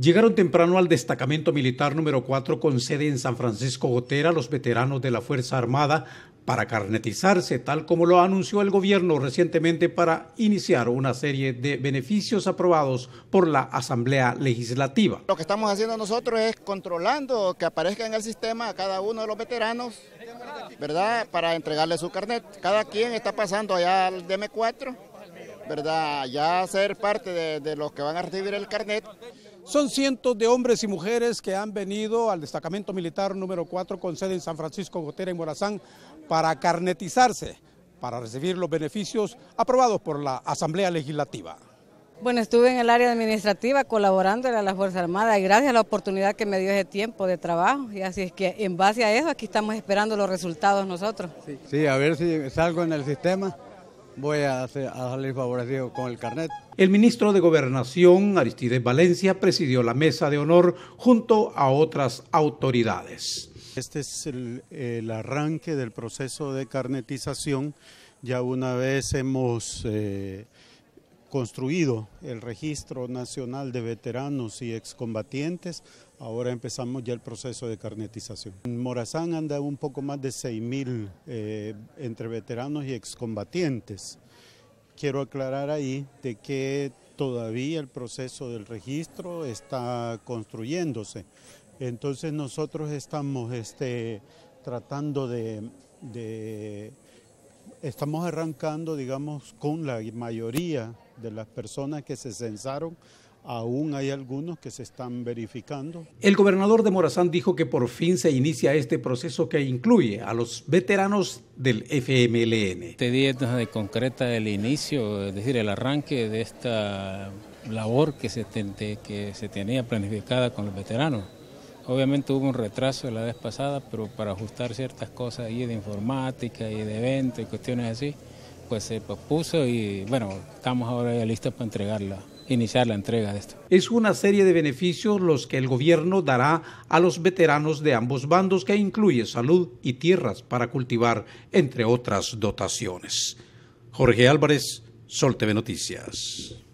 Llegaron temprano al destacamento militar número 4 con sede en San Francisco Gotera los veteranos de la Fuerza Armada para carnetizarse, tal como lo anunció el gobierno recientemente para iniciar una serie de beneficios aprobados por la Asamblea Legislativa. Lo que estamos haciendo nosotros es controlando que aparezca en el sistema a cada uno de los veteranos, ¿verdad? Para entregarle su carnet. Cada quien está pasando allá al DM4, ¿verdad? Ya ser parte de, de los que van a recibir el carnet son cientos de hombres y mujeres que han venido al destacamento militar número 4 con sede en San Francisco Gotera y Morazán para carnetizarse, para recibir los beneficios aprobados por la Asamblea Legislativa. Bueno, estuve en el área administrativa colaborando a la Fuerza Armada y gracias a la oportunidad que me dio ese tiempo de trabajo. Y así es que en base a eso aquí estamos esperando los resultados nosotros. sí a ver si salgo en el sistema voy a, hacer, a salir favorecido con el carnet. El ministro de Gobernación, Aristides Valencia, presidió la mesa de honor junto a otras autoridades. Este es el, arranque del proceso de carnetización. Ya una vez hemos... Eh, construido el Registro Nacional de Veteranos y Excombatientes, ahora empezamos ya el proceso de carnetización. En Morazán anda un poco más de 6.000 eh, entre veteranos y excombatientes. Quiero aclarar ahí de que todavía el proceso del registro está construyéndose. Entonces nosotros estamos este, tratando de estamos arrancando, digamos, con la mayoría de las personas que se censaron. Aún hay algunos que se están verificando. El gobernador de Morazán dijo que por fin se inicia este proceso que incluye a los veteranos del FMLN. Este día de concreta el inicio, es decir, el arranque de esta labor que se, que se tenía planificada con los veteranos Obviamente hubo un retraso la vez pasada, pero para ajustar ciertas cosas ahí de informática y de eventos y cuestiones así, pues se pospuso y bueno, estamos ahora ya listos para entregarla iniciar la entrega de esto. Es una serie de beneficios los que el gobierno dará a los veteranos de ambos bandos que incluye salud y tierras para cultivar, entre otras dotaciones. Jorge Álvarez, Sol TV Noticias.